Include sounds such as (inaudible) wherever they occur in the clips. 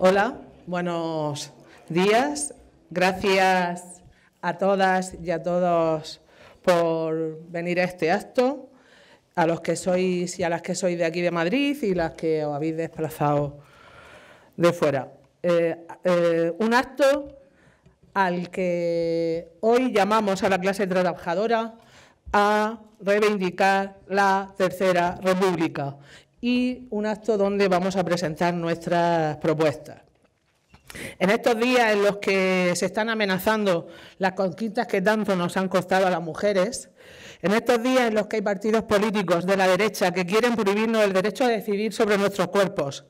Hola, buenos días. Gracias a todas y a todos por venir a este acto, a los que sois y a las que sois de aquí de Madrid y las que os habéis desplazado de fuera. Eh, eh, un acto al que hoy llamamos a la clase trabajadora a reivindicar la Tercera República y un acto donde vamos a presentar nuestras propuestas. En estos días en los que se están amenazando las conquistas que tanto nos han costado a las mujeres, en estos días en los que hay partidos políticos de la derecha que quieren prohibirnos el derecho a decidir sobre nuestros cuerpos,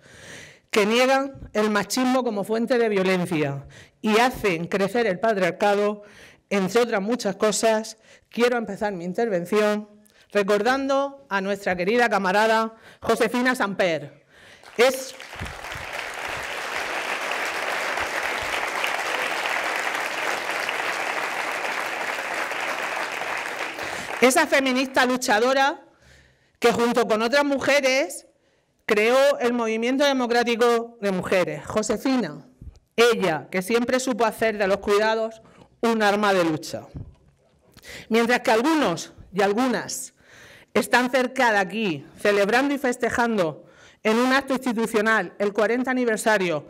que niegan el machismo como fuente de violencia y hacen crecer el patriarcado, entre otras muchas cosas, quiero empezar mi intervención recordando a nuestra querida camarada Josefina Samper. Es. Esa feminista luchadora que junto con otras mujeres creó el Movimiento Democrático de Mujeres. Josefina, ella que siempre supo hacer de los cuidados un arma de lucha. Mientras que algunos y algunas están cerca de aquí, celebrando y festejando en un acto institucional el 40 aniversario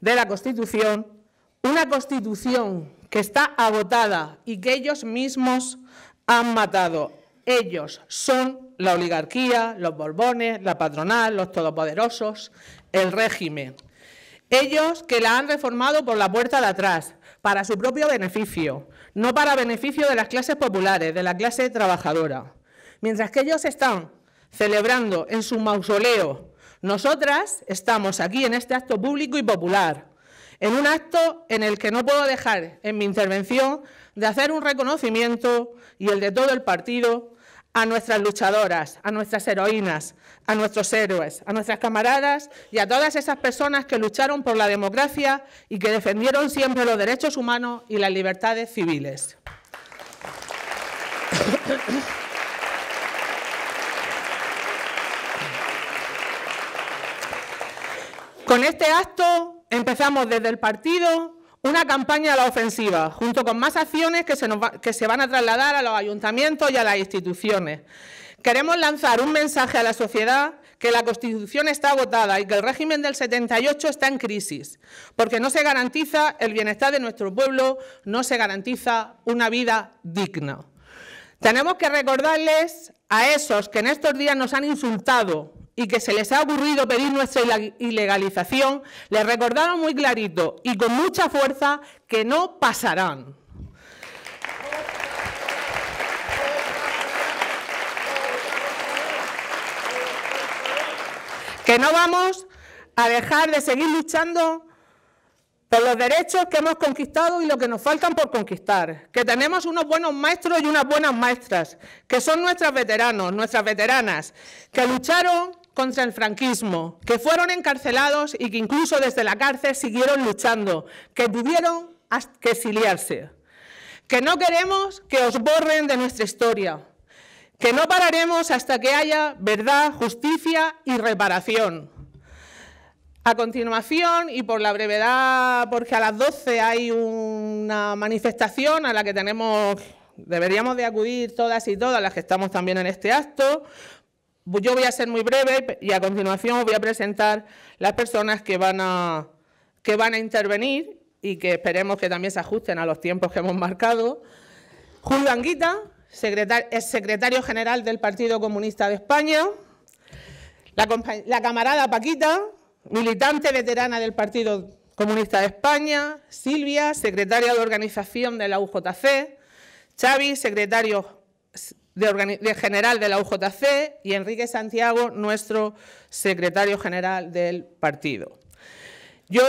de la Constitución, una Constitución que está agotada y que ellos mismos han matado. Ellos son la oligarquía, los borbones, la patronal, los todopoderosos, el régimen. Ellos que la han reformado por la puerta de atrás, para su propio beneficio, no para beneficio de las clases populares, de la clase trabajadora. Mientras que ellos están celebrando en su mausoleo, nosotras estamos aquí en este acto público y popular, en un acto en el que no puedo dejar en mi intervención de hacer un reconocimiento y el de todo el partido a nuestras luchadoras, a nuestras heroínas, a nuestros héroes, a nuestras camaradas y a todas esas personas que lucharon por la democracia y que defendieron siempre los derechos humanos y las libertades civiles. Con este acto empezamos desde el partido una campaña a la ofensiva, junto con más acciones que se, van a trasladar a los ayuntamientos y a las instituciones. Queremos lanzar un mensaje a la sociedad que la Constitución está agotada y que el régimen del 78 está en crisis, porque no se garantiza el bienestar de nuestro pueblo, no se garantiza una vida digna. Tenemos que recordarles a esos que en estos días nos han insultado, y que se les ha ocurrido pedir nuestra ilegalización, les recordaron muy clarito y con mucha fuerza que no pasarán. Que no vamos a dejar de seguir luchando por los derechos que hemos conquistado y lo que nos faltan por conquistar, que tenemos unos buenos maestros y unas buenas maestras, que son nuestras veteranos, nuestras veteranas, que lucharon contra el franquismo, que fueron encarcelados y que incluso desde la cárcel siguieron luchando, que tuvieron que exiliarse, que no queremos que os borren de nuestra historia, que no pararemos hasta que haya verdad, justicia y reparación. A continuación, y por la brevedad, porque a las 12 hay una manifestación a la que tenemos, deberíamos de acudir todas y todas las que estamos también en este acto, pues yo voy a ser muy breve y a continuación os voy a presentar las personas que van a, que van a intervenir y que esperemos que también se ajusten a los tiempos que hemos marcado. Julio Anguita, es secretario general del Partido Comunista de España. La, la camarada Paquita, militante veterana del Partido Comunista de España. Silvia, secretaria de organización de la UJC. Xavi, secretario de, general de la UJC y Enrique Santiago, nuestro secretario general del partido. Yo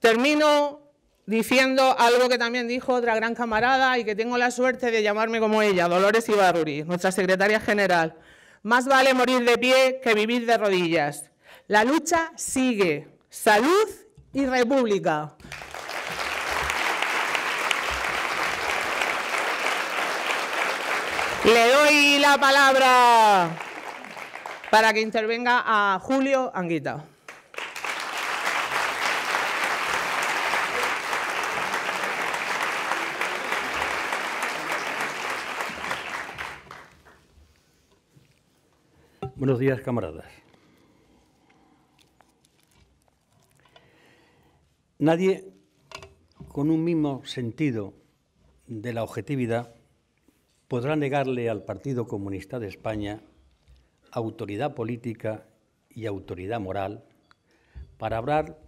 termino diciendo algo que también dijo otra gran camarada y que tengo la suerte de llamarme como ella, Dolores Ibarruri, nuestra secretaria general. Más vale morir de pie que vivir de rodillas. La lucha sigue. Salud y república. Le doy la palabra para que intervenga a Julio Anguita. Buenos días, camaradas. Nadie con un mismo sentido de la objetividad podrá negarle al Partido Comunista de España autoridad política y autoridad moral para hablar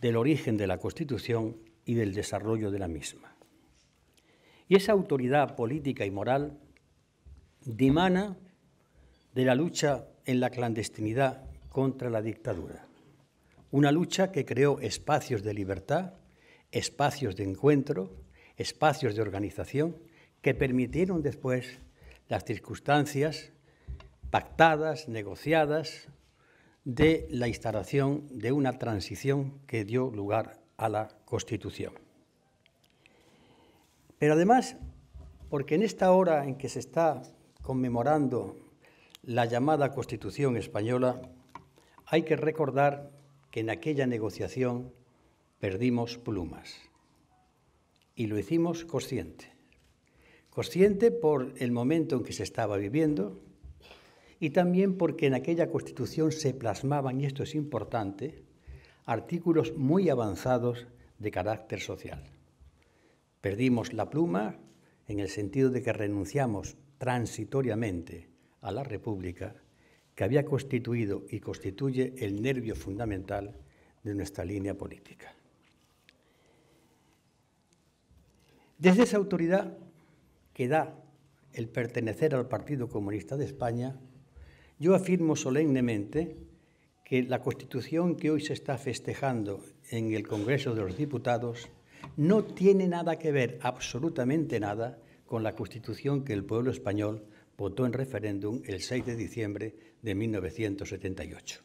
del origen de la Constitución y del desarrollo de la misma. Y esa autoridad política y moral dimana de la lucha en la clandestinidad contra la dictadura, una lucha que creó espacios de libertad, espacios de encuentro, espacios de organización que permitieron después las circunstancias pactadas, negociadas, de la instalación de una transición que dio lugar a la Constitución. Pero además, porque en esta hora en que se está conmemorando la llamada Constitución española, hay que recordar que en aquella negociación perdimos plumas y lo hicimos consciente consciente por el momento en que se estaba viviendo y también porque en aquella constitución se plasmaban, y esto es importante, artículos muy avanzados de carácter social. Perdimos la pluma en el sentido de que renunciamos transitoriamente a la República que había constituido y constituye el nervio fundamental de nuestra línea política. Desde esa autoridad que da el pertenecer al Partido Comunista de España, yo afirmo solemnemente que la Constitución que hoy se está festejando en el Congreso de los Diputados no tiene nada que ver, absolutamente nada, con la Constitución que el pueblo español votó en referéndum el 6 de diciembre de 1978.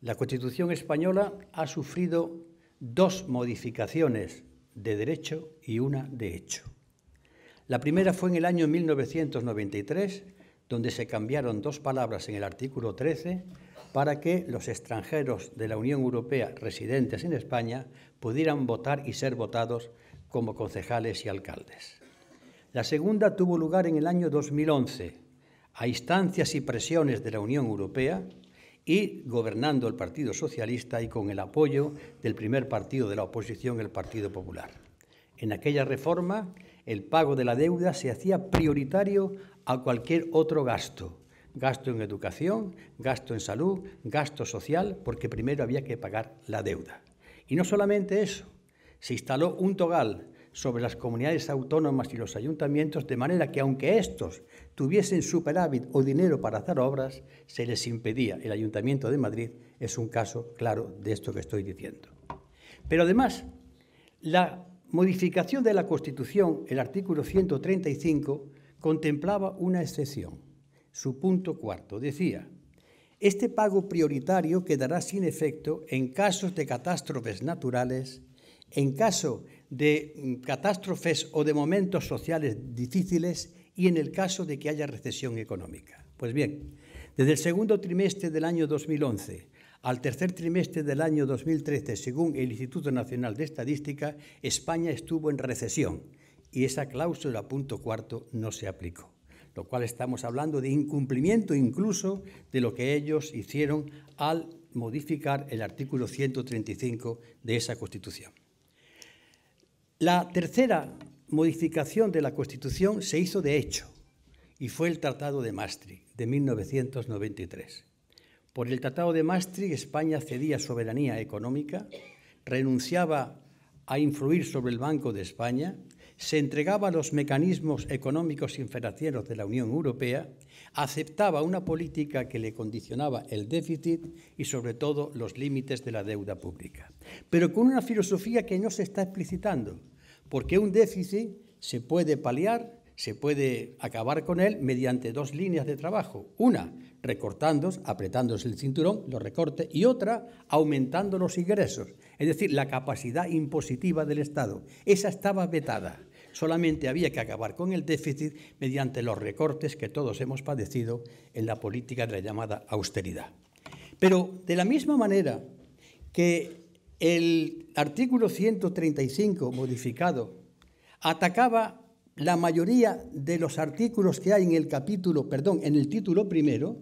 La Constitución española ha sufrido dos modificaciones de derecho y una de hecho. La primera fue en el año 1993, donde se cambiaron dos palabras en el artículo 13 para que los extranjeros de la Unión Europea residentes en España pudieran votar y ser votados como concejales y alcaldes. La segunda tuvo lugar en el año 2011, a instancias y presiones de la Unión Europea y gobernando el Partido Socialista y con el apoyo del primer partido de la oposición, el Partido Popular. En aquella reforma el pago de la deuda se hacía prioritario a cualquier otro gasto. Gasto en educación, gasto en salud, gasto social, porque primero había que pagar la deuda. Y no solamente eso, se instaló un togal sobre las comunidades autónomas y los ayuntamientos, de manera que aunque estos tuviesen superávit o dinero para hacer obras, se les impedía. El Ayuntamiento de Madrid es un caso claro de esto que estoy diciendo. Pero además, la modificación de la Constitución, el artículo 135, contemplaba una excepción. Su punto cuarto decía, este pago prioritario quedará sin efecto en casos de catástrofes naturales, en caso de mm, catástrofes o de momentos sociales difíciles y en el caso de que haya recesión económica. Pues bien, desde el segundo trimestre del año 2011 al tercer trimestre del año 2013, según el Instituto Nacional de Estadística, España estuvo en recesión y esa cláusula punto cuarto no se aplicó, lo cual estamos hablando de incumplimiento incluso de lo que ellos hicieron al modificar el artículo 135 de esa Constitución. La tercera modificación de la Constitución se hizo de hecho y fue el Tratado de Maastricht de 1993. Por el Tratado de Maastricht, España cedía soberanía económica, renunciaba a influir sobre el Banco de España, se entregaba a los mecanismos económicos y financieros de la Unión Europea, aceptaba una política que le condicionaba el déficit y sobre todo los límites de la deuda pública, pero con una filosofía que no se está explicitando, porque un déficit se puede paliar se puede acabar con él mediante dos líneas de trabajo. Una, recortándose, apretándose el cinturón, los recortes, y otra, aumentando los ingresos, es decir, la capacidad impositiva del Estado. Esa estaba vetada. Solamente había que acabar con el déficit mediante los recortes que todos hemos padecido en la política de la llamada austeridad. Pero de la misma manera que el artículo 135 modificado atacaba la mayoría de los artículos que hay en el capítulo, perdón, en el título primero,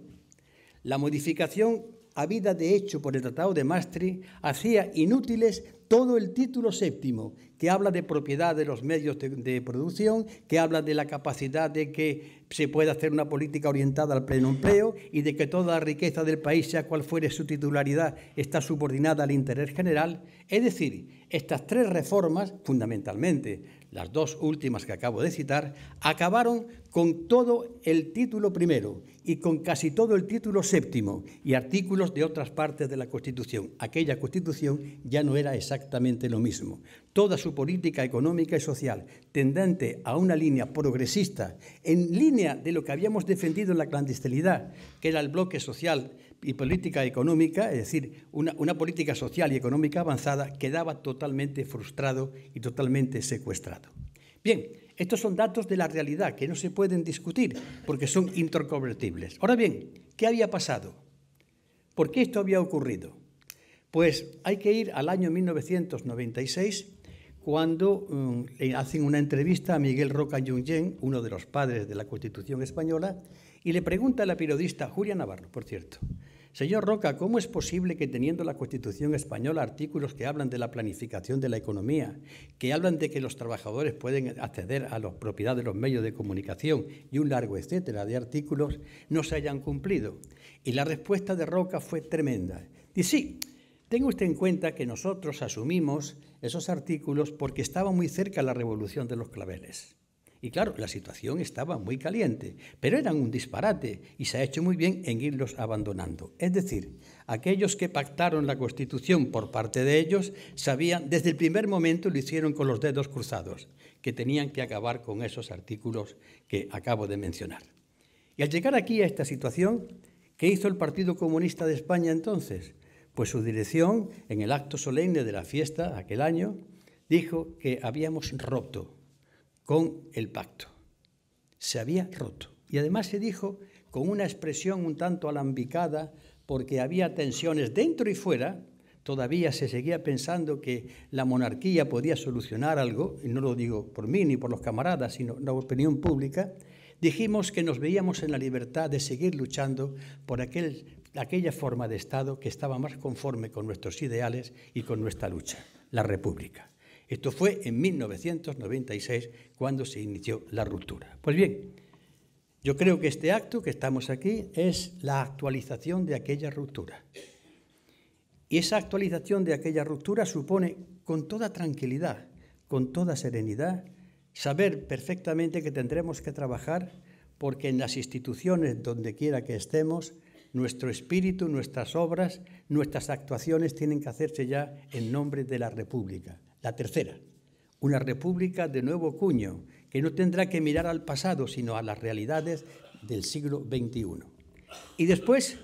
la modificación habida de hecho por el Tratado de Maastricht hacía inútiles todo el título séptimo, que habla de propiedad de los medios de, producción, que habla de la capacidad de que se pueda hacer una política orientada al pleno empleo y de que toda la riqueza del país, sea cual fuere su titularidad, está subordinada al interés general. Es decir, estas tres reformas, fundamentalmente, las dos últimas que acabo de citar, acabaron con todo el título primero y con casi todo el título séptimo y artículos de otras partes de la Constitución. Aquella Constitución ya no era exactamente lo mismo. Toda su política económica y social, tendente a una línea progresista, en línea de lo que habíamos defendido en la clandestinidad, que era el bloque social y política económica, es decir, una, política social y económica avanzada, quedaba totalmente frustrado y totalmente secuestrado. Bien, estos son datos de la realidad que no se pueden discutir porque son interconvertibles. Ahora bien, ¿qué había pasado? ¿Por qué esto había ocurrido? Pues hay que ir al año 1996 cuando mm, hacen una entrevista a Miguel Roca Junyent, uno de los padres de la Constitución española, y le pregunta a la periodista Julia Navarro, por cierto, Señor Roca, ¿cómo es posible que teniendo la Constitución española artículos que hablan de la planificación de la economía, que hablan de que los trabajadores pueden acceder a la propiedad de los medios de comunicación y un largo etcétera de artículos, no se hayan cumplido? Y la respuesta de Roca fue tremenda. Y sí, tenga usted en cuenta que nosotros asumimos esos artículos porque estaba muy cerca la revolución de los claveles. Y claro, la situación estaba muy caliente, pero eran un disparate y se ha hecho muy bien en irlos abandonando. Es decir, aquellos que pactaron la Constitución por parte de ellos sabían, desde el primer momento lo hicieron con los dedos cruzados, que tenían que acabar con esos artículos que acabo de mencionar. Y al llegar aquí a esta situación, ¿qué hizo el Partido Comunista de España entonces? Pues su dirección, en el acto solemne de la fiesta aquel año, dijo que habíamos roto con el pacto. Se había roto. Y además se dijo con una expresión un tanto alambicada, porque había tensiones dentro y fuera, todavía se seguía pensando que la monarquía podía solucionar algo, y no lo digo por mí ni por los camaradas, sino la opinión pública, dijimos que nos veíamos en la libertad de seguir luchando por aquella forma de Estado que estaba más conforme con nuestros ideales y con nuestra lucha, la República. Esto fue en 1996 cuando se inició la ruptura. Pues bien, yo creo que este acto que estamos aquí es la actualización de aquella ruptura. Y esa actualización de aquella ruptura supone con toda tranquilidad, con toda serenidad, saber perfectamente que tendremos que trabajar porque en las instituciones donde quiera que estemos, nuestro espíritu, nuestras obras, nuestras actuaciones tienen que hacerse ya en nombre de la República, la tercera, una república de nuevo cuño que no tendrá que mirar al pasado, sino a las realidades del siglo XXI. Y después,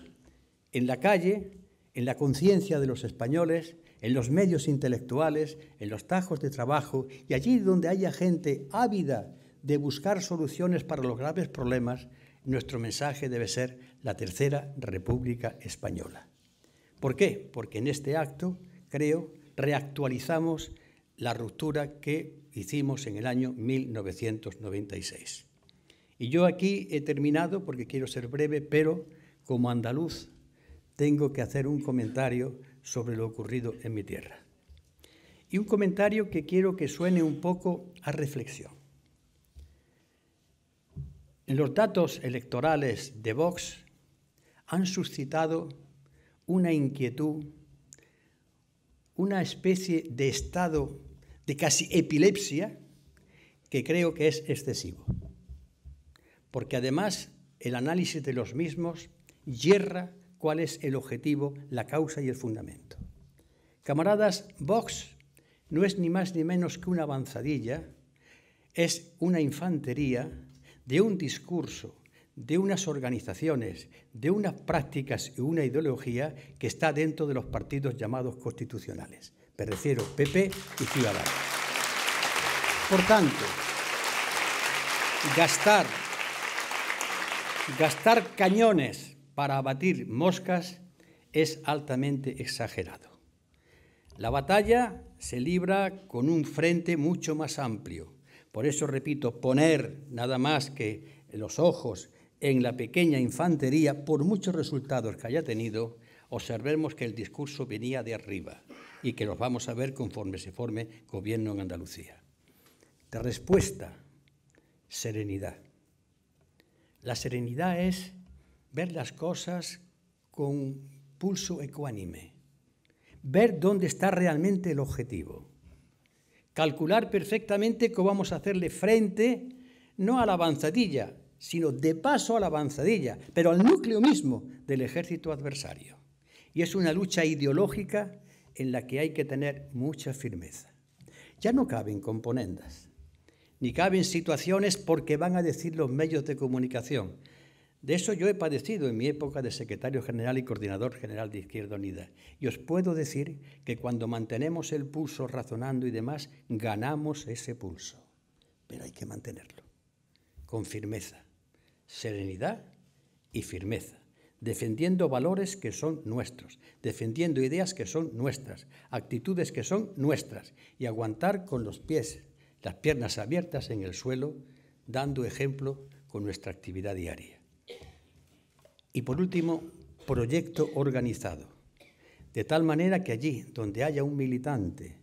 en la calle, en la conciencia de los españoles, en los medios intelectuales, en los tajos de trabajo y allí donde haya gente ávida de buscar soluciones para los graves problemas, nuestro mensaje debe ser la Tercera República Española. ¿Por qué? Porque en este acto, creo, reactualizamos la ruptura que hicimos en el año 1996. Y yo aquí he terminado porque quiero ser breve, pero como andaluz tengo que hacer un comentario sobre lo ocurrido en mi tierra. Y un comentario que quiero que suene un poco a reflexión. En los datos electorales de Vox han suscitado una inquietud, una especie de estado de casi epilepsia, que creo que es excesivo. Porque además el análisis de los mismos yerra cuál es el objetivo, la causa y el fundamento. Camaradas, Vox no es ni más ni menos que una avanzadilla, es una infantería de un discurso, de unas organizaciones, de unas prácticas y una ideología que está dentro de los partidos llamados constitucionales. Me refiero PP y Ciudadanos. Por tanto, gastar, gastar cañones para abatir moscas es altamente exagerado. La batalla se libra con un frente mucho más amplio. Por eso, repito, poner nada más que los ojos en la pequeña infantería, por muchos resultados que haya tenido, observemos que el discurso venía de arriba y que los vamos a ver conforme se forme gobierno en Andalucía. La respuesta, serenidad. La serenidad es ver las cosas con pulso ecuánime, ver dónde está realmente el objetivo, calcular perfectamente cómo vamos a hacerle frente, no a la avanzadilla, sino de paso a la avanzadilla, pero al núcleo mismo del ejército adversario. Y es una lucha ideológica en la que hay que tener mucha firmeza. Ya no caben componendas, ni caben situaciones porque van a decir los medios de comunicación. De eso yo he padecido en mi época de secretario general y coordinador general de Izquierda Unida. Y os puedo decir que cuando mantenemos el pulso razonando y demás, ganamos ese pulso. Pero hay que mantenerlo, con firmeza, serenidad y firmeza defendiendo valores que son nuestros, defendiendo ideas que son nuestras, actitudes que son nuestras, y aguantar con los pies, las piernas abiertas en el suelo, dando ejemplo con nuestra actividad diaria. Y por último, proyecto organizado, de tal manera que allí donde haya un militante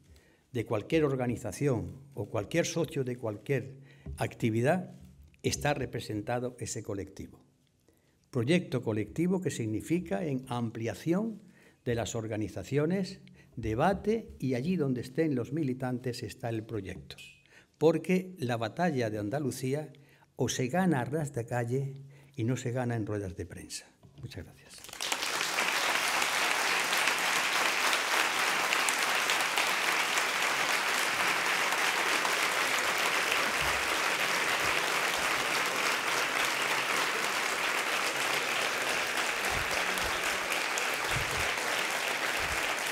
de cualquier organización o cualquier socio de cualquier actividad, está representado ese colectivo proyecto colectivo que significa en ampliación de las organizaciones, debate y allí donde estén los militantes está el proyecto. Porque la batalla de Andalucía o se gana a ras de calle y no se gana en ruedas de prensa. Muchas gracias.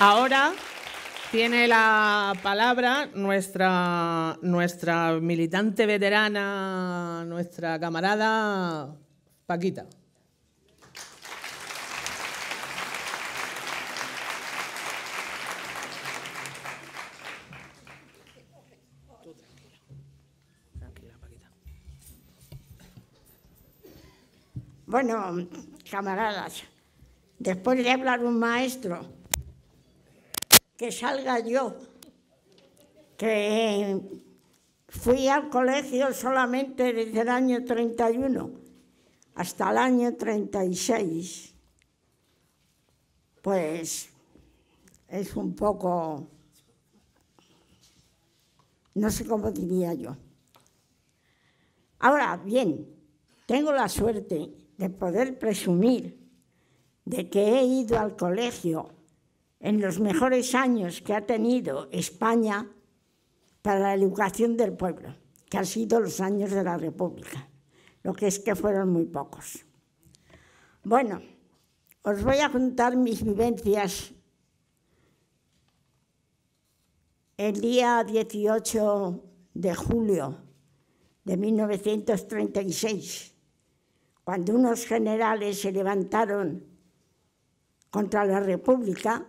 Ahora tiene la palabra nuestra, nuestra militante veterana, nuestra camarada Paquita. Bueno, camaradas, después de hablar un maestro que salga yo, que fui al colegio solamente desde el año 31 hasta el año 36, pues es un poco, no sé cómo diría yo. Ahora bien, tengo la suerte de poder presumir de que he ido al colegio en los mejores años que ha tenido España para la educación del pueblo, que han sido los años de la República, lo que es que fueron muy pocos. Bueno, os voy a contar mis vivencias. El día 18 de julio de 1936, cuando unos generales se levantaron contra la República,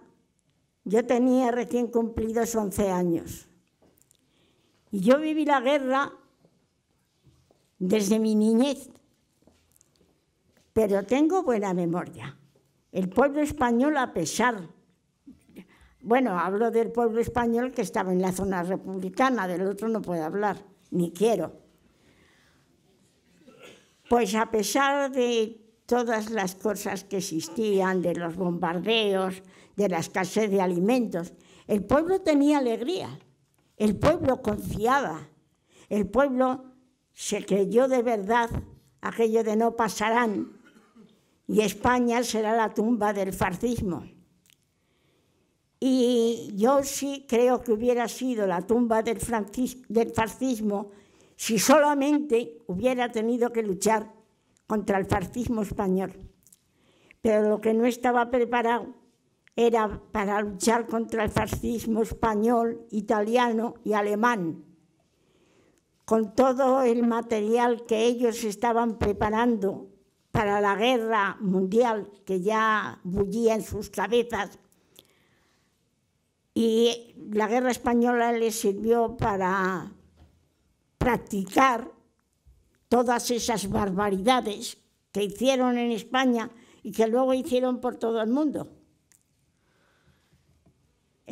yo tenía recién cumplidos 11 años. Y yo viví la guerra desde mi niñez, pero tengo buena memoria. El pueblo español, a pesar, bueno, hablo del pueblo español que estaba en la zona republicana, del otro no puedo hablar, ni quiero. Pues a pesar de todas las cosas que existían, de los bombardeos, de la escasez de alimentos. El pueblo tenía alegría, el pueblo confiaba, el pueblo se creyó de verdad aquello de no pasarán y España será la tumba del fascismo. Y yo sí creo que hubiera sido la tumba del, del fascismo si solamente hubiera tenido que luchar contra el fascismo español. Pero lo que no estaba preparado era para luchar contra el fascismo español, italiano y alemán. Con todo el material que ellos estaban preparando para la guerra mundial que ya bullía en sus cabezas, y la guerra española les sirvió para practicar todas esas barbaridades que hicieron en España y que luego hicieron por todo el mundo.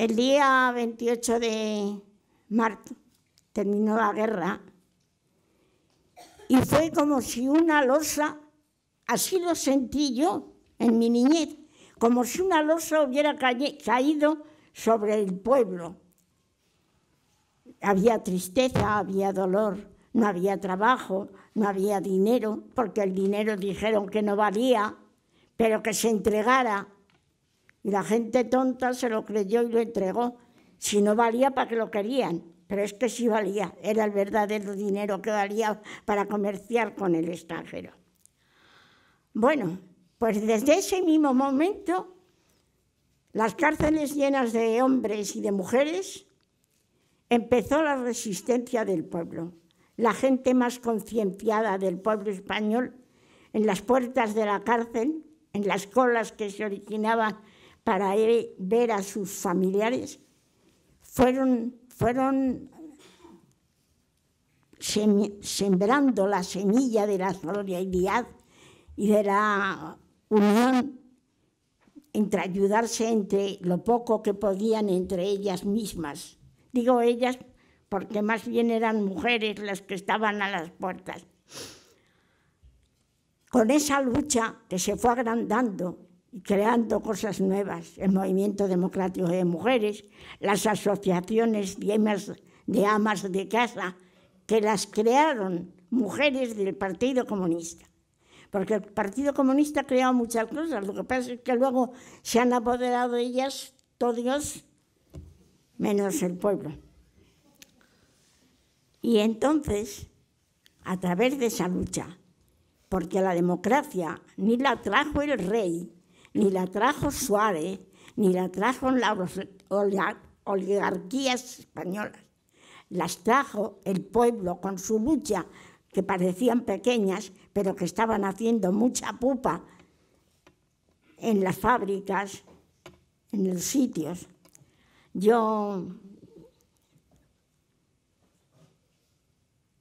El día 28 de marzo terminó la guerra y fue como si una losa, así lo sentí yo en mi niñez, como si una losa hubiera caído sobre el pueblo. Había tristeza, había dolor, no había trabajo, no había dinero, porque el dinero dijeron que no valía, pero que se entregara y la gente tonta se lo creyó y lo entregó. Si no valía, ¿para que lo querían? Pero es que sí valía, era el verdadero dinero que valía para comerciar con el extranjero. Bueno, pues desde ese mismo momento, las cárceles llenas de hombres y de mujeres, empezó la resistencia del pueblo. La gente más concienciada del pueblo español, en las puertas de la cárcel, en las colas que se originaban para e-, ver a sus familiares fueron, fueron sembrando la semilla de la solidaridad y de la unión entre ayudarse entre lo poco que podían entre ellas mismas. Digo ellas porque más bien eran mujeres las que estaban a las puertas. Con esa lucha que se fue agrandando creando cosas nuevas, el movimiento democrático de mujeres, las asociaciones de amas de casa, que las crearon mujeres del Partido Comunista. Porque el Partido Comunista ha creado muchas cosas, lo que pasa es que luego se han apoderado ellas todos, menos el pueblo. Y entonces, a través de esa lucha, porque la democracia ni la trajo el rey, ni la trajo Suárez, ni la trajo las oligarquías españolas. Las trajo el pueblo con su lucha, que parecían pequeñas, pero que estaban haciendo mucha pupa en las fábricas, en los sitios. Yo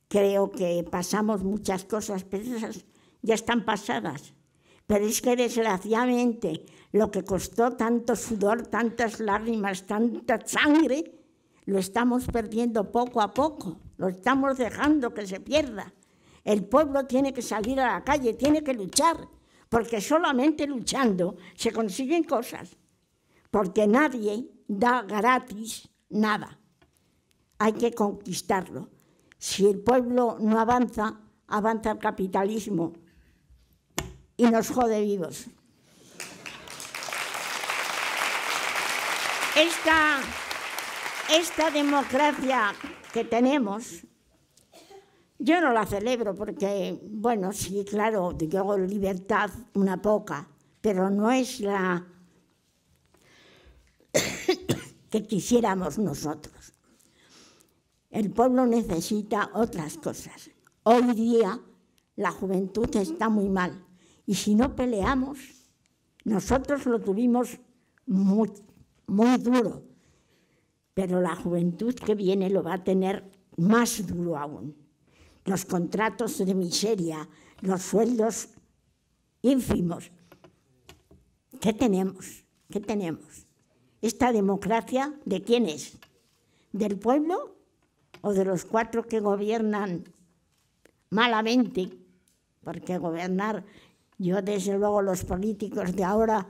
creo que pasamos muchas cosas, pero esas ya están pasadas. Pero es que desgraciadamente lo que costó tanto sudor, tantas lágrimas, tanta sangre, lo estamos perdiendo poco a poco, lo estamos dejando que se pierda. El pueblo tiene que salir a la calle, tiene que luchar, porque solamente luchando se consiguen cosas, porque nadie da gratis nada. Hay que conquistarlo. Si el pueblo no avanza, avanza el capitalismo, y nos jode vivos. Esta, democracia que tenemos, yo no la celebro porque, bueno, sí, claro, yo libertad una poca, pero no es la (coughs) que quisiéramos nosotros. El pueblo necesita otras cosas. Hoy día la juventud está muy mal. Y si no peleamos, nosotros lo tuvimos muy, duro, pero la juventud que viene lo va a tener más duro aún. Los contratos de miseria, los sueldos ínfimos. ¿Qué tenemos? ¿Qué tenemos? ¿Esta democracia de quién es? ¿Del pueblo o de los cuatro que gobiernan malamente? Porque gobernar yo, desde luego, los políticos de ahora,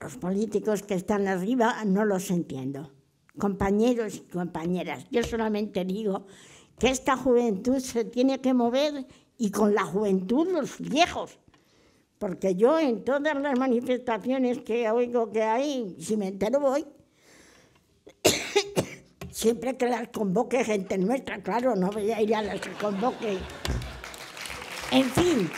los políticos que están arriba, no los entiendo. Compañeros y compañeras, yo solamente digo que esta juventud se tiene que mover y con la juventud los viejos. Porque yo en todas las manifestaciones que oigo que hay, si me entero voy, (coughs) siempre que las convoque gente nuestra, claro, no voy a ir a las que convoque. En fin.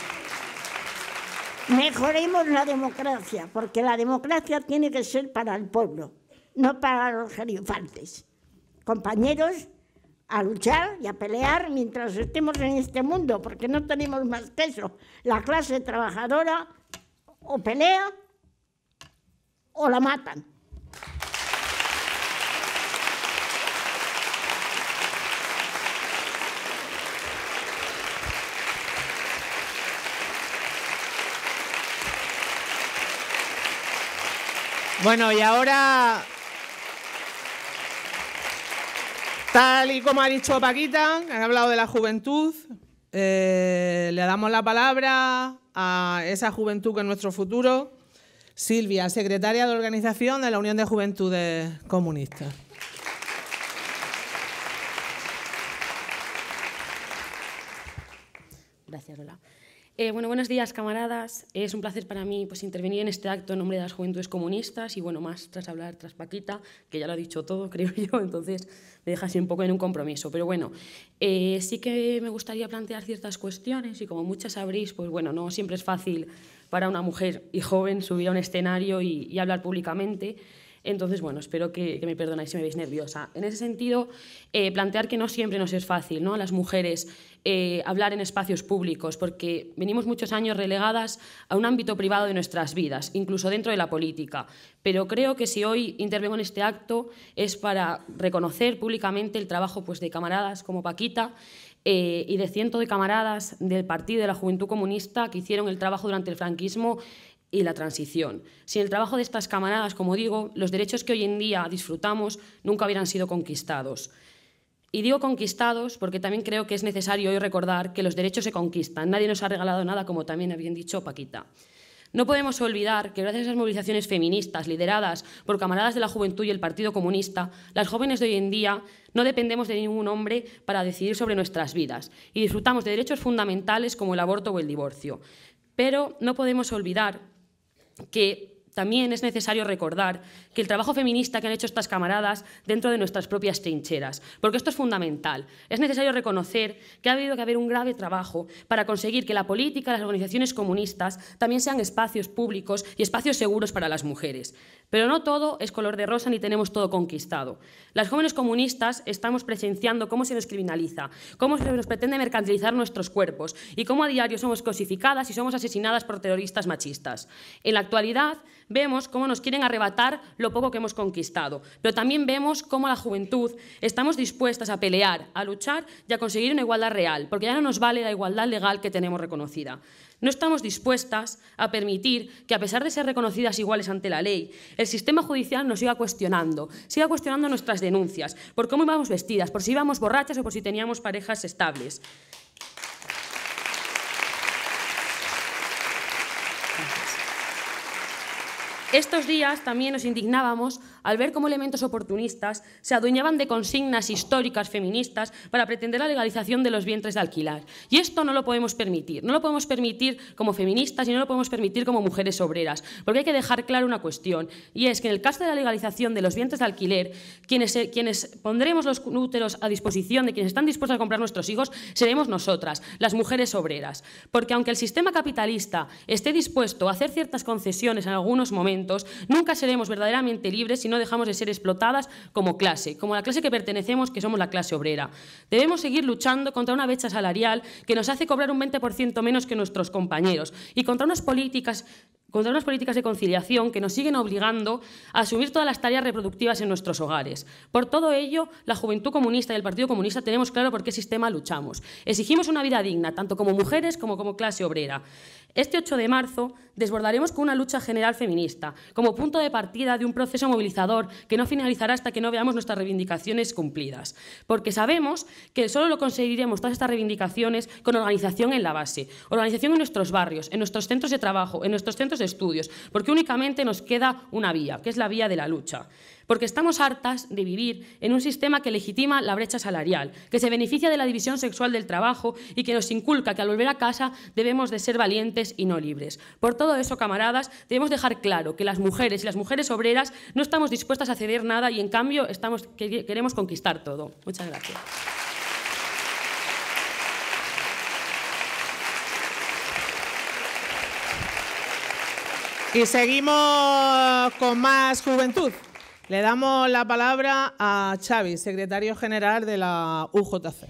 Mejoremos la democracia, porque la democracia tiene que ser para el pueblo, no para los gerifantes. Compañeros, a luchar y a pelear mientras estemos en este mundo, porque no tenemos más que eso. La clase trabajadora o pelea o la matan. Bueno, y ahora, tal y como ha dicho Paquita, han hablado de la juventud, eh, le damos la palabra a esa juventud que es nuestro futuro. Silvia, secretaria de organización de la Unión de Juventudes Comunistas. Gracias, eh, bueno, buenos días, camaradas. Es un placer para mí pues, intervenir en este acto en nombre de las Juventudes Comunistas y, bueno, más tras hablar tras Paquita, que ya lo ha dicho todo, (laughs) creo yo, entonces me deja así un poco en un compromiso. Pero bueno, eh, sí que me gustaría plantear ciertas cuestiones y, como muchas sabréis, pues bueno, no siempre es fácil para una mujer y joven subir a un escenario y hablar públicamente. Entonces, bueno, espero que, me perdonáis si me veis nerviosa. En ese sentido, eh, plantear que no siempre nos es fácil, ¿no? Las mujeres eh, hablar en espacios públicos, porque venimos muchos años relegadas a un ámbito privado de nuestras vidas, incluso dentro de la política. Pero creo que si hoy intervengo en este acto es para reconocer públicamente el trabajo pues, de camaradas como Paquita eh, y de cientos de camaradas del Partido de la Juventud Comunista que hicieron el trabajo durante el franquismo y la transición. Sin el trabajo de estas camaradas, como digo, los derechos que hoy en día disfrutamos nunca hubieran sido conquistados. Y digo conquistados porque también creo que es necesario hoy recordar que los derechos se conquistan. Nadie nos ha regalado nada, como también habían dicho Paquita. No podemos olvidar que gracias a esas movilizaciones feministas lideradas por camaradas de la juventud y el Partido Comunista, las jóvenes de hoy en día no dependemos de ningún hombre para decidir sobre nuestras vidas y disfrutamos de derechos fundamentales como el aborto o el divorcio. Pero no podemos olvidar que también es necesario recordar que el trabajo feminista que han hecho estas camaradas dentro de nuestras propias trincheras, porque esto es fundamental. Es necesario reconocer que ha habido que haber un grave trabajo para conseguir que la política, las organizaciones comunistas también sean espacios públicos y espacios seguros para las mujeres. Pero no todo es color de rosa ni tenemos todo conquistado. Las jóvenes comunistas estamos presenciando cómo se nos criminaliza, cómo se nos pretende mercantilizar nuestros cuerpos y cómo a diario somos cosificadas y somos asesinadas por terroristas machistas. En la actualidad, Vemos cómo nos quieren arrebatar lo poco que hemos conquistado, pero también vemos cómo la juventud estamos dispuestas a pelear, a luchar y a conseguir una igualdad real, porque ya no nos vale la igualdad legal que tenemos reconocida. No estamos dispuestas a permitir que, a pesar de ser reconocidas iguales ante la ley, el sistema judicial nos siga cuestionando, siga cuestionando nuestras denuncias, por cómo íbamos vestidas, por si íbamos borrachas o por si teníamos parejas estables. Estos días también nos indignábamos al ver cómo elementos oportunistas se adueñaban de consignas históricas feministas para pretender la legalización de los vientres de alquiler. Y esto no lo podemos permitir. No lo podemos permitir como feministas y no lo podemos permitir como mujeres obreras, porque hay que dejar claro una cuestión, y es que en el caso de la legalización de los vientres de alquiler, quienes, eh, quienes pondremos los úteros a disposición de quienes están dispuestos a comprar nuestros hijos seremos nosotras, las mujeres obreras. Porque aunque el sistema capitalista esté dispuesto a hacer ciertas concesiones en algunos momentos, nunca seremos verdaderamente libres si dejamos de ser explotadas como clase, como la clase que pertenecemos, que somos la clase obrera. Debemos seguir luchando contra una brecha salarial que nos hace cobrar un 20% menos que nuestros compañeros y contra unas políticas contra unas políticas de conciliación que nos siguen obligando a asumir todas las tareas reproductivas en nuestros hogares. Por todo ello, la Juventud Comunista y el Partido Comunista tenemos claro por qué sistema luchamos. Exigimos una vida digna, tanto como mujeres como como clase obrera. Este 8 de marzo desbordaremos con una lucha general feminista, como punto de partida de un proceso movilizador que no finalizará hasta que no veamos nuestras reivindicaciones cumplidas. Porque sabemos que solo lo conseguiremos todas estas reivindicaciones con organización en la base, organización en nuestros barrios, en nuestros centros de trabajo, en nuestros centros de estudios, porque únicamente nos queda una vía, que es la vía de la lucha porque estamos hartas de vivir en un sistema que legitima la brecha salarial, que se beneficia de la división sexual del trabajo y que nos inculca que al volver a casa debemos de ser valientes y no libres. Por todo eso, camaradas, debemos dejar claro que las mujeres y las mujeres obreras no estamos dispuestas a ceder nada y en cambio queremos conquistar todo. Muchas gracias. Y seguimos con más juventud. Le damos la palabra a Xavi, secretario general de la UJC.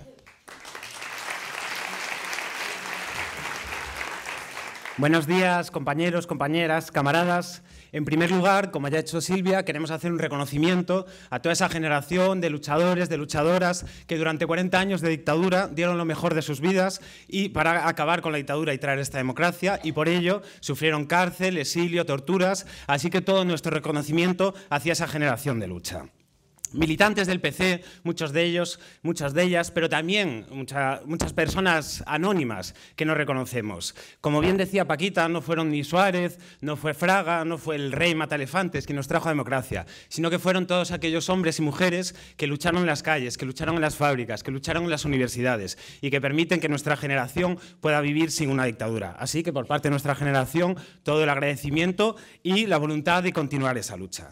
Buenos días, compañeros, compañeras, camaradas. En primer lugar, como ya ha hecho Silvia, queremos hacer un reconocimiento a toda esa generación de luchadores, de luchadoras que durante 40 años de dictadura dieron lo mejor de sus vidas y para acabar con la dictadura y traer esta democracia y por ello sufrieron cárcel, exilio, torturas, así que todo nuestro reconocimiento hacia esa generación de lucha militantes del PC, muchos de ellos, muchas de ellas, pero también muchas personas anónimas que no reconocemos. Como bien decía Paquita, no fueron ni Suárez, no fue Fraga, no fue el rey Matalefantes que nos trajo a democracia, sino que fueron todos aquellos hombres y mujeres que lucharon en las calles, que lucharon en las fábricas, que lucharon en las universidades y que permiten que nuestra generación pueda vivir sin una dictadura. Así que por parte de nuestra generación, todo el agradecimiento y la voluntad de continuar esa lucha.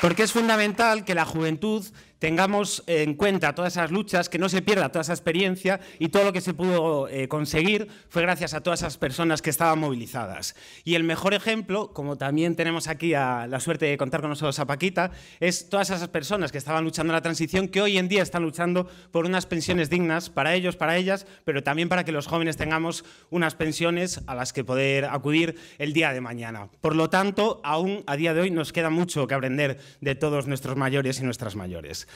Porque es fundamental que la juventud tengamos en cuenta todas esas luchas, que no se pierda toda esa experiencia y todo lo que se pudo eh, conseguir fue gracias a todas esas personas que estaban movilizadas. Y el mejor ejemplo, como también tenemos aquí la suerte de contar con nosotros a Paquita, es todas esas personas que estaban luchando la transición, que hoy en día están luchando por unas pensiones dignas para ellos, para ellas, pero también para que los jóvenes tengamos unas pensiones a las que poder acudir el día de mañana. Por lo tanto, aún a día de hoy nos queda mucho que aprender de todos nuestros mayores y nuestras mayores.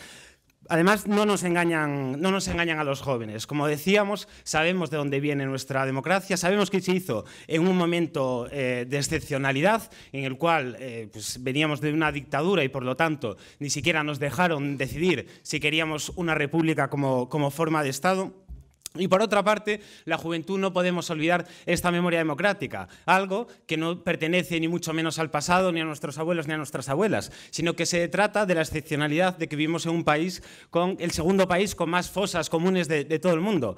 Además, no nos, engañan, no nos engañan a los jóvenes. Como decíamos, sabemos de dónde viene nuestra democracia, sabemos que se hizo en un momento eh, de excepcionalidad, en el cual eh, pues, veníamos de una dictadura y por lo tanto ni siquiera nos dejaron decidir si queríamos una república como forma de Estado. Y por otra parte, la juventud no podemos olvidar esta memoria democrática, algo que no pertenece ni mucho menos al pasado, ni a nuestros abuelos, ni a nuestras abuelas, sino que se trata de la excepcionalidad de que vivimos en un país con el segundo país con más fosas comunes de, todo el mundo.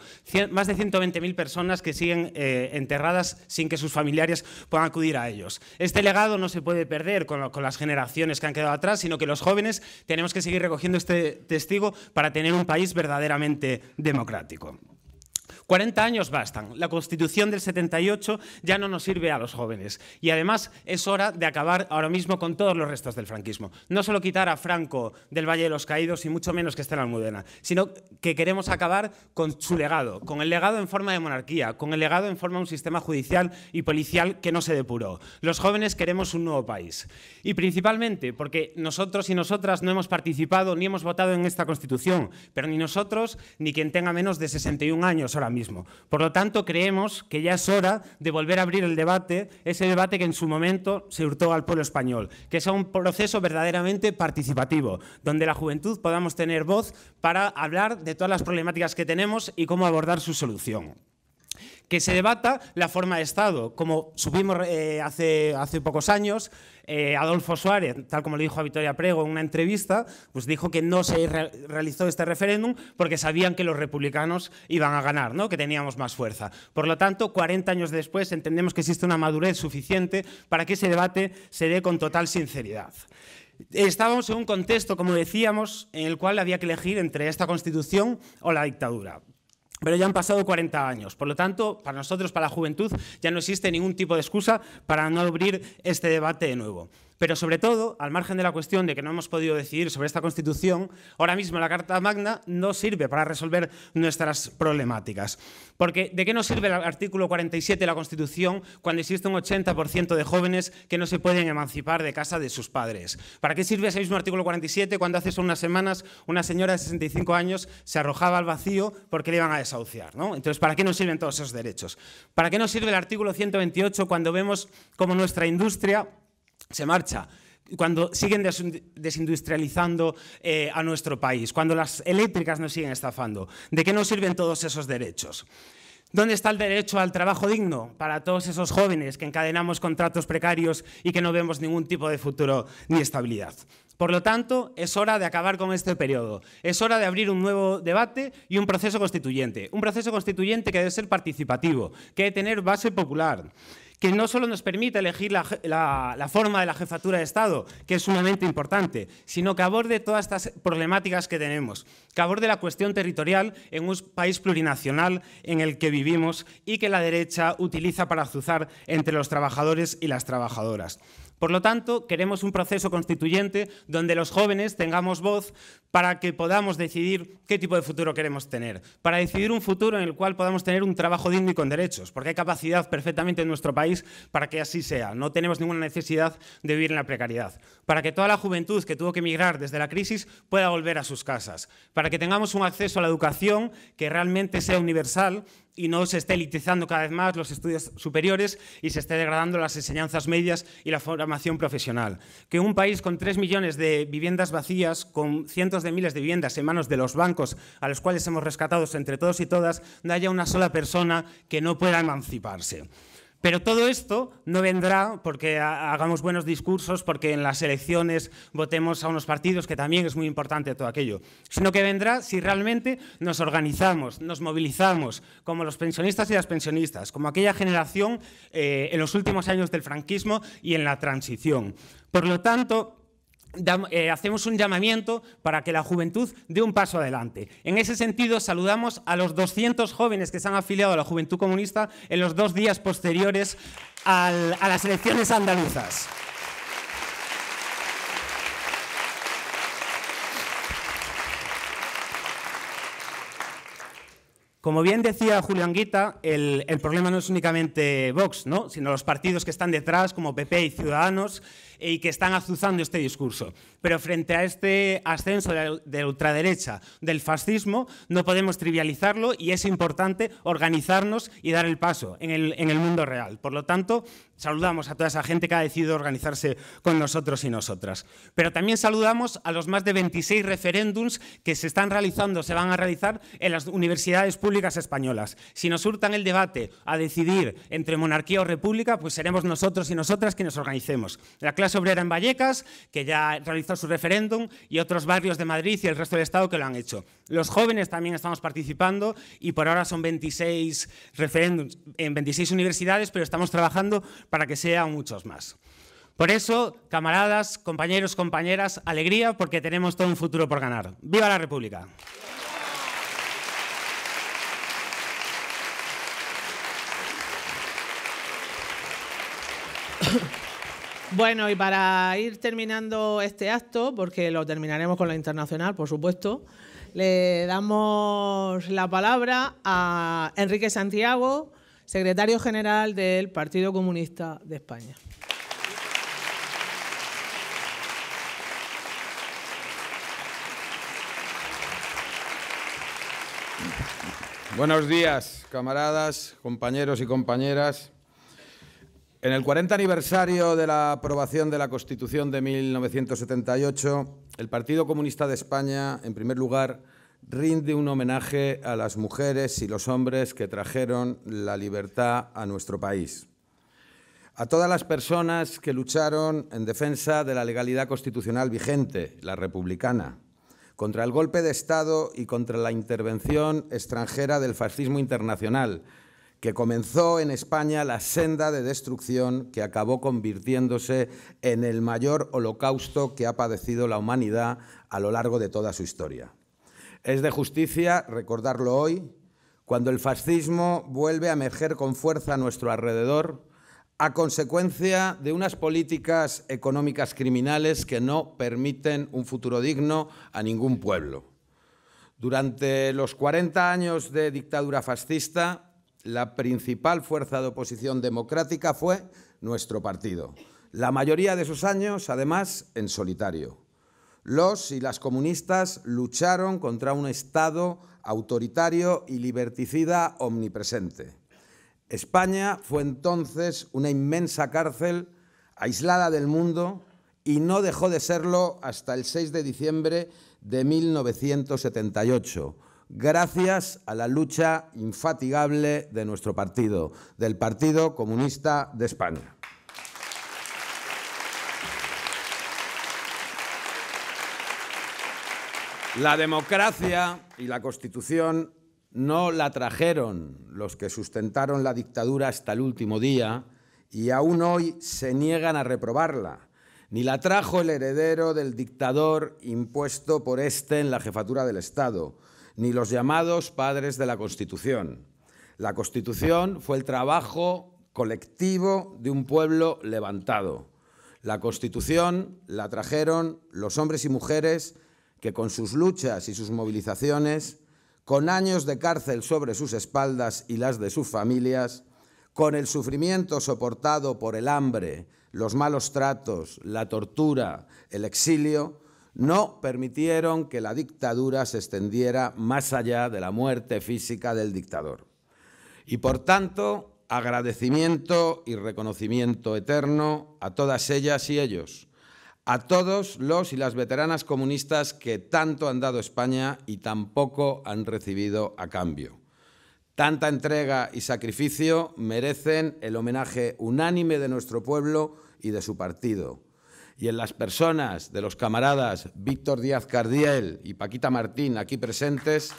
más de 120.000 personas que siguen eh, enterradas sin que sus familiares puedan acudir a ellos. Este legado no se puede perder con las generaciones que han quedado atrás, sino que los jóvenes tenemos que seguir recogiendo este testigo para tener un país verdaderamente democrático. 40 años bastan. La Constitución del 78 ya no nos sirve a los jóvenes. Y además es hora de acabar ahora mismo con todos los restos del franquismo. No solo quitar a Franco del Valle de los Caídos y mucho menos que esté en Almudena, sino que queremos acabar con su legado, con el legado en forma de monarquía, con el legado en forma de un sistema judicial y policial que no se depuró. Los jóvenes queremos un nuevo país. Y principalmente porque nosotros y nosotras no hemos participado ni hemos votado en esta Constitución, pero ni nosotros ni quien tenga menos de 61 años ahora por lo tanto, creemos que ya es hora de volver a abrir el debate, ese debate que en su momento se hurtó al pueblo español, que sea un proceso verdaderamente participativo, donde la juventud podamos tener voz para hablar de todas las problemáticas que tenemos y cómo abordar su solución que se debata la forma de Estado, como supimos eh, hace, hace pocos años, eh, Adolfo Suárez, tal como lo dijo a Victoria Prego en una entrevista, pues dijo que no se realizó este referéndum porque sabían que los republicanos iban a ganar, ¿no? que teníamos más fuerza. Por lo tanto, 40 años después entendemos que existe una madurez suficiente para que ese debate se dé con total sinceridad. Estábamos en un contexto, como decíamos, en el cual había que elegir entre esta constitución o la dictadura pero ya han pasado 40 años. Por lo tanto, para nosotros, para la juventud, ya no existe ningún tipo de excusa para no abrir este debate de nuevo. Pero sobre todo, al margen de la cuestión de que no hemos podido decidir sobre esta Constitución, ahora mismo la Carta Magna no sirve para resolver nuestras problemáticas. Porque ¿de qué nos sirve el artículo 47 de la Constitución cuando existe un 80% de jóvenes que no se pueden emancipar de casa de sus padres? ¿Para qué sirve ese mismo artículo 47 cuando hace unas semanas una señora de 65 años se arrojaba al vacío porque le iban a desahuciar? Entonces, ¿para qué nos sirven todos esos derechos? ¿Para qué nos sirve el artículo 128 cuando vemos cómo nuestra industria se marcha cuando siguen desindustrializando eh, a nuestro país, cuando las eléctricas nos siguen estafando. ¿De qué nos sirven todos esos derechos? ¿Dónde está el derecho al trabajo digno para todos esos jóvenes que encadenamos contratos precarios y que no vemos ningún tipo de futuro ni estabilidad? Por lo tanto, es hora de acabar con este periodo. Es hora de abrir un nuevo debate y un proceso constituyente. Un proceso constituyente que debe ser participativo, que debe tener base popular que no solo nos permite elegir la, forma de la jefatura de Estado, que es sumamente importante, sino que aborde todas estas problemáticas que tenemos, que aborde la cuestión territorial en un país plurinacional en el que vivimos y que la derecha utiliza para azuzar entre los trabajadores y las trabajadoras. Por lo tanto, queremos un proceso constituyente donde los jóvenes tengamos voz para que podamos decidir qué tipo de futuro queremos tener, para decidir un futuro en el cual podamos tener un trabajo digno y con derechos, porque hay capacidad perfectamente en nuestro país para que así sea. No tenemos ninguna necesidad de vivir en la precariedad, para que toda la juventud que tuvo que emigrar desde la crisis pueda volver a sus casas, para que tengamos un acceso a la educación que realmente sea universal y no se esté elitizando cada vez más los estudios superiores y se esté degradando las enseñanzas medias y la formación profesional. Que un país con tres millones de viviendas vacías, con cientos de miles de viviendas en manos de los bancos a los cuales hemos rescatado entre todos y todas, no haya una sola persona que no pueda emanciparse. Pero todo esto no vendrá porque hagamos buenos discursos, porque en las elecciones votemos a unos partidos, que también es muy importante todo aquello, sino que vendrá si realmente nos organizamos, nos movilizamos, como los pensionistas y las pensionistas, como aquella generación eh, en los últimos años del franquismo y en la transición. Por lo tanto, eh, hacemos un llamamiento para que la juventud dé un paso adelante. En ese sentido, saludamos a los 200 jóvenes que se han afiliado a la Juventud Comunista en los dos días posteriores a las elecciones andaluzas. Como bien decía Julián Guita, el, problema no es únicamente Vox, sino los partidos que están detrás, como PP y Ciudadanos, y que están azuzando este discurso. Pero frente a este ascenso de la ultraderecha, del fascismo, no podemos trivializarlo y es importante organizarnos y dar el paso en el, en el mundo real. Por lo tanto, saludamos a toda esa gente que ha decidido organizarse con nosotros y nosotras. Pero también saludamos a los más de 26 referéndums que se están realizando, se van a realizar en las universidades públicas españolas. Si nos hurtan el debate a decidir entre monarquía o república, pues seremos nosotros y nosotras quienes organicemos clase obrera en Vallecas, que ya realizó su referéndum, y otros barrios de Madrid y el resto del Estado que lo han hecho. Los jóvenes también estamos participando y por ahora son 26 referéndums en 26 universidades, pero estamos trabajando para que sean muchos más. Por eso, camaradas, compañeros, compañeras, alegría porque tenemos todo un futuro por ganar. ¡Viva la República! Bueno, y para ir terminando este acto, porque lo terminaremos con la internacional, por supuesto, le damos la palabra a Enrique Santiago, secretario general del Partido Comunista de España. Buenos días, camaradas, compañeros y compañeras. En el 40 aniversario de la aprobación de la Constitución de 1978, el Partido Comunista de España, en primer lugar, rinde un homenaje a las mujeres y los hombres que trajeron la libertad a nuestro país. A todas las personas que lucharon en defensa de la legalidad constitucional vigente, la republicana, contra el golpe de Estado y contra la intervención extranjera del fascismo internacional, que comenzó en España la senda de destrucción que acabó convirtiéndose en el mayor holocausto que ha padecido la humanidad a lo largo de toda su historia. Es de justicia recordarlo hoy, cuando el fascismo vuelve a emerger con fuerza a nuestro alrededor, a consecuencia de unas políticas económicas criminales que no permiten un futuro digno a ningún pueblo. Durante los 40 años de dictadura fascista, la principal fuerza de oposición democrática fue nuestro partido. La mayoría de esos años, además, en solitario. Los y las comunistas lucharon contra un Estado autoritario y liberticida omnipresente. España fue entonces una inmensa cárcel aislada del mundo y no dejó de serlo hasta el 6 de diciembre de 1978, gracias a la lucha infatigable de nuestro partido, del Partido Comunista de España. La democracia y la Constitución no la trajeron los que sustentaron la dictadura hasta el último día y aún hoy se niegan a reprobarla. Ni la trajo el heredero del dictador impuesto por este en la jefatura del Estado ni los llamados padres de la Constitución. La Constitución fue el trabajo colectivo de un pueblo levantado. La Constitución la trajeron los hombres y mujeres que con sus luchas y sus movilizaciones, con años de cárcel sobre sus espaldas y las de sus familias, con el sufrimiento soportado por el hambre, los malos tratos, la tortura, el exilio, no permitieron que la dictadura se extendiera más allá de la muerte física del dictador. Y por tanto, agradecimiento y reconocimiento eterno a todas ellas y ellos, a todos los y las veteranas comunistas que tanto han dado España y tan poco han recibido a cambio. Tanta entrega y sacrificio merecen el homenaje unánime de nuestro pueblo y de su partido y en las personas de los camaradas Víctor Díaz Cardiel y Paquita Martín aquí presentes.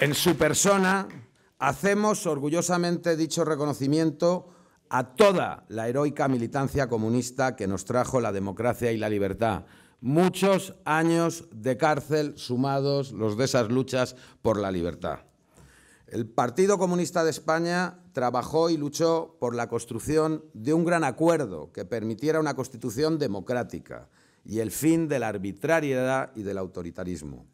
En su persona hacemos orgullosamente dicho reconocimiento a toda la heroica militancia comunista que nos trajo la democracia y la libertad muchos años de cárcel sumados los de esas luchas por la libertad. El Partido Comunista de España trabajó y luchó por la construcción de un gran acuerdo que permitiera una constitución democrática y el fin de la arbitrariedad y del autoritarismo.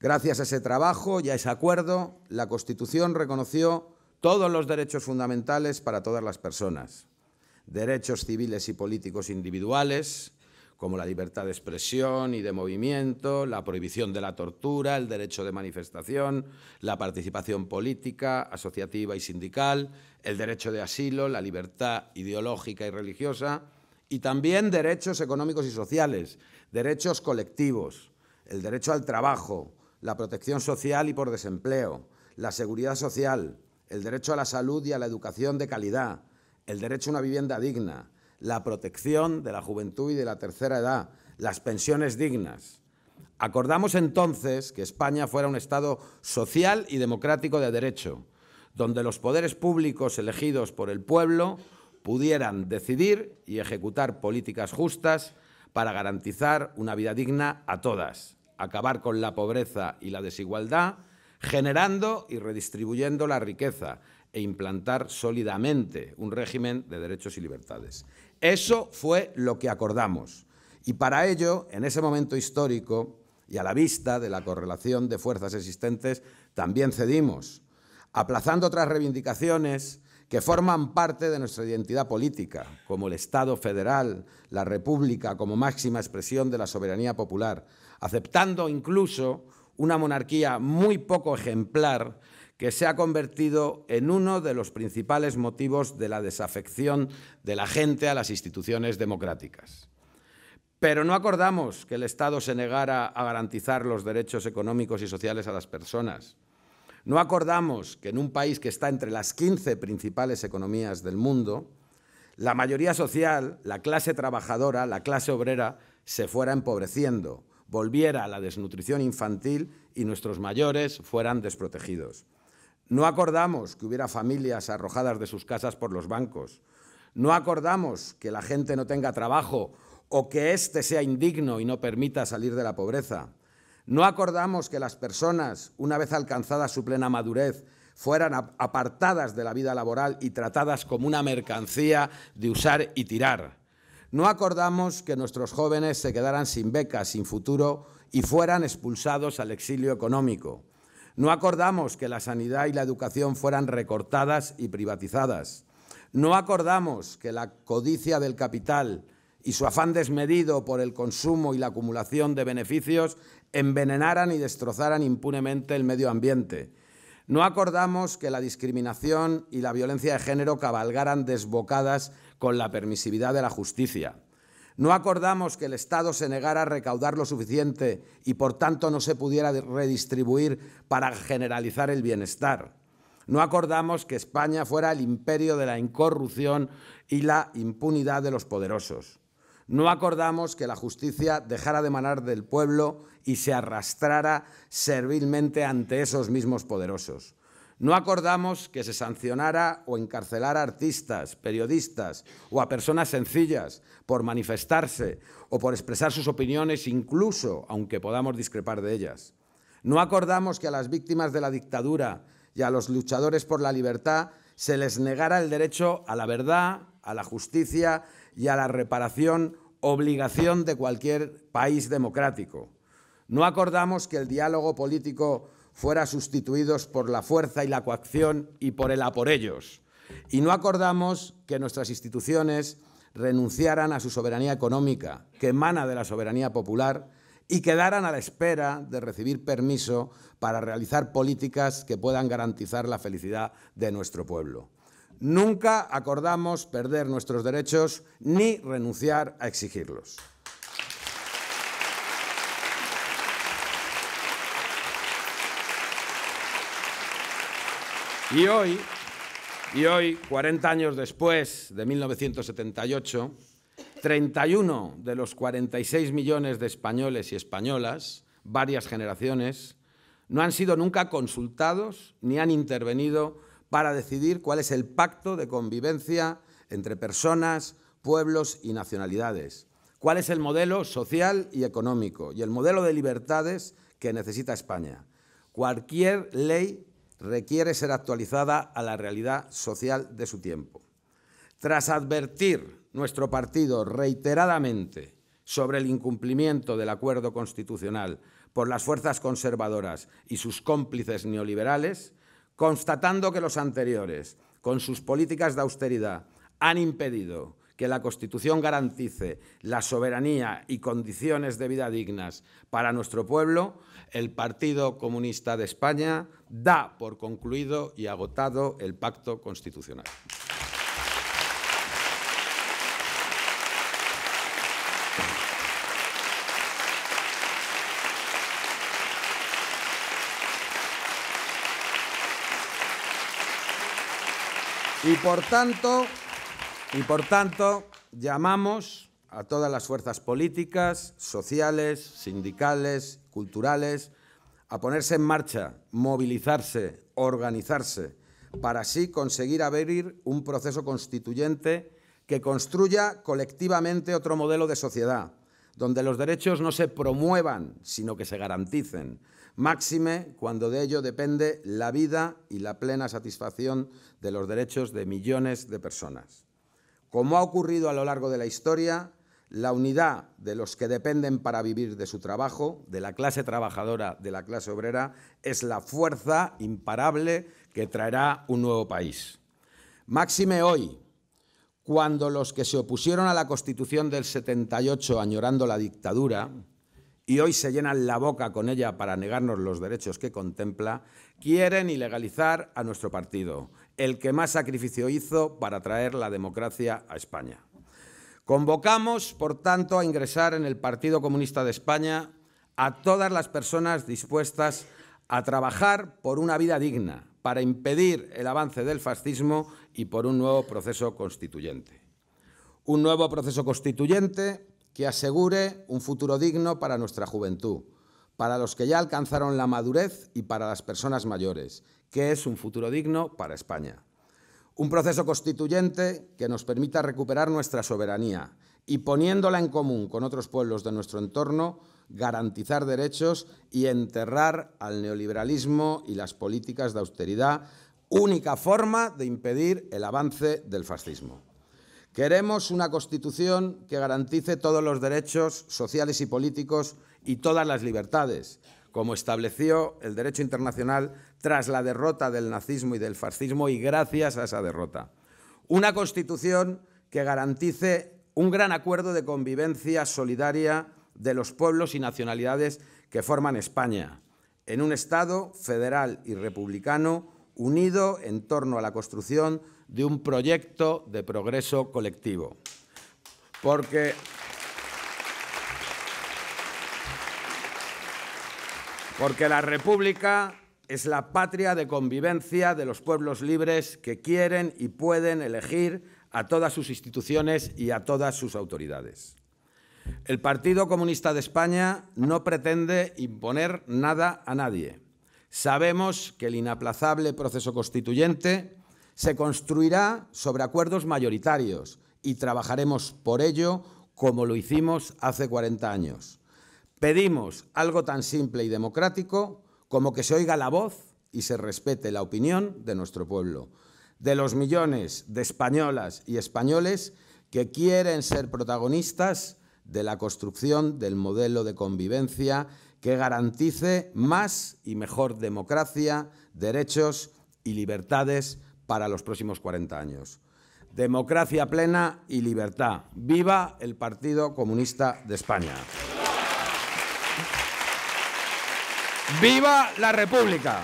Gracias a ese trabajo y a ese acuerdo, la Constitución reconoció todos los derechos fundamentales para todas las personas, derechos civiles y políticos individuales, como la libertad de expresión y de movimiento, la prohibición de la tortura, el derecho de manifestación, la participación política, asociativa y sindical, el derecho de asilo, la libertad ideológica y religiosa, y también derechos económicos y sociales, derechos colectivos, el derecho al trabajo, la protección social y por desempleo, la seguridad social, el derecho a la salud y a la educación de calidad, el derecho a una vivienda digna, la protección de la juventud y de la tercera edad, las pensiones dignas. Acordamos entonces que España fuera un Estado social y democrático de derecho, donde los poderes públicos elegidos por el pueblo pudieran decidir y ejecutar políticas justas para garantizar una vida digna a todas, acabar con la pobreza y la desigualdad, generando y redistribuyendo la riqueza e implantar sólidamente un régimen de derechos y libertades. Eso fue lo que acordamos. Y para ello, en ese momento histórico y a la vista de la correlación de fuerzas existentes, también cedimos, aplazando otras reivindicaciones que forman parte de nuestra identidad política, como el Estado federal, la República como máxima expresión de la soberanía popular, aceptando incluso una monarquía muy poco ejemplar que se ha convertido en uno de los principales motivos de la desafección de la gente a las instituciones democráticas. Pero no acordamos que el Estado se negara a garantizar los derechos económicos y sociales a las personas. No acordamos que en un país que está entre las 15 principales economías del mundo, la mayoría social, la clase trabajadora, la clase obrera, se fuera empobreciendo, volviera a la desnutrición infantil y nuestros mayores fueran desprotegidos. No acordamos que hubiera familias arrojadas de sus casas por los bancos. No acordamos que la gente no tenga trabajo o que éste sea indigno y no permita salir de la pobreza. No acordamos que las personas, una vez alcanzada su plena madurez, fueran apartadas de la vida laboral y tratadas como una mercancía de usar y tirar. No acordamos que nuestros jóvenes se quedaran sin becas, sin futuro y fueran expulsados al exilio económico. No acordamos que la sanidad y la educación fueran recortadas y privatizadas. No acordamos que la codicia del capital y su afán desmedido por el consumo y la acumulación de beneficios envenenaran y destrozaran impunemente el medio ambiente. No acordamos que la discriminación y la violencia de género cabalgaran desbocadas con la permisividad de la justicia. No acordamos que el Estado se negara a recaudar lo suficiente y por tanto no se pudiera redistribuir para generalizar el bienestar. No acordamos que España fuera el imperio de la incorrupción y la impunidad de los poderosos. No acordamos que la justicia dejara de manar del pueblo y se arrastrara servilmente ante esos mismos poderosos. No acordamos que se sancionara o encarcelara a artistas, periodistas o a personas sencillas por manifestarse o por expresar sus opiniones, incluso aunque podamos discrepar de ellas. No acordamos que a las víctimas de la dictadura y a los luchadores por la libertad se les negara el derecho a la verdad, a la justicia y a la reparación, obligación de cualquier país democrático. No acordamos que el diálogo político fuera sustituidos por la fuerza y la coacción y por el a por ellos. Y no acordamos que nuestras instituciones renunciaran a su soberanía económica, que emana de la soberanía popular, y quedaran a la espera de recibir permiso para realizar políticas que puedan garantizar la felicidad de nuestro pueblo. Nunca acordamos perder nuestros derechos ni renunciar a exigirlos. Y hoy, y hoy, 40 años después de 1978, 31 de los 46 millones de españoles y españolas, varias generaciones, no han sido nunca consultados ni han intervenido para decidir cuál es el pacto de convivencia entre personas, pueblos y nacionalidades, cuál es el modelo social y económico y el modelo de libertades que necesita España. Cualquier ley requiere ser actualizada a la realidad social de su tiempo. Tras advertir nuestro partido reiteradamente sobre el incumplimiento del acuerdo constitucional por las fuerzas conservadoras y sus cómplices neoliberales, constatando que los anteriores, con sus políticas de austeridad, han impedido que la Constitución garantice la soberanía y condiciones de vida dignas para nuestro pueblo, el Partido Comunista de España da por concluido y agotado el pacto constitucional. Y por tanto, y por tanto, llamamos a todas las fuerzas políticas, sociales, sindicales, culturales, a ponerse en marcha, movilizarse, organizarse, para así conseguir abrir un proceso constituyente que construya colectivamente otro modelo de sociedad, donde los derechos no se promuevan, sino que se garanticen, máxime cuando de ello depende la vida y la plena satisfacción de los derechos de millones de personas. Como ha ocurrido a lo largo de la historia, la unidad de los que dependen para vivir de su trabajo, de la clase trabajadora, de la clase obrera, es la fuerza imparable que traerá un nuevo país. Máxime hoy, cuando los que se opusieron a la Constitución del 78 añorando la dictadura y hoy se llenan la boca con ella para negarnos los derechos que contempla, quieren ilegalizar a nuestro partido el que más sacrificio hizo para traer la democracia a España. Convocamos, por tanto, a ingresar en el Partido Comunista de España a todas las personas dispuestas a trabajar por una vida digna, para impedir el avance del fascismo y por un nuevo proceso constituyente. Un nuevo proceso constituyente que asegure un futuro digno para nuestra juventud, para los que ya alcanzaron la madurez y para las personas mayores, que es un futuro digno para España. Un proceso constituyente que nos permita recuperar nuestra soberanía y poniéndola en común con otros pueblos de nuestro entorno, garantizar derechos y enterrar al neoliberalismo y las políticas de austeridad, única forma de impedir el avance del fascismo. Queremos una Constitución que garantice todos los derechos sociales y políticos y todas las libertades, como estableció el derecho internacional tras la derrota del nazismo y del fascismo y gracias a esa derrota. Una constitución que garantice un gran acuerdo de convivencia solidaria de los pueblos y nacionalidades que forman España, en un Estado federal y republicano unido en torno a la construcción de un proyecto de progreso colectivo. Porque Porque la República es la patria de convivencia de los pueblos libres que quieren y pueden elegir a todas sus instituciones y a todas sus autoridades. El Partido Comunista de España no pretende imponer nada a nadie. Sabemos que el inaplazable proceso constituyente se construirá sobre acuerdos mayoritarios y trabajaremos por ello como lo hicimos hace 40 años. Pedimos algo tan simple y democrático como que se oiga la voz y se respete la opinión de nuestro pueblo, de los millones de españolas y españoles que quieren ser protagonistas de la construcción del modelo de convivencia que garantice más y mejor democracia, derechos y libertades para los próximos 40 años. Democracia plena y libertad. Viva el Partido Comunista de España. ¡Viva la República!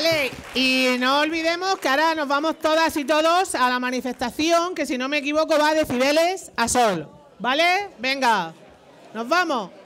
Vale, y no olvidemos que ahora nos vamos todas y todos a la manifestación que si no me equivoco va de Cibeles a Sol. ¿Vale? Venga, nos vamos.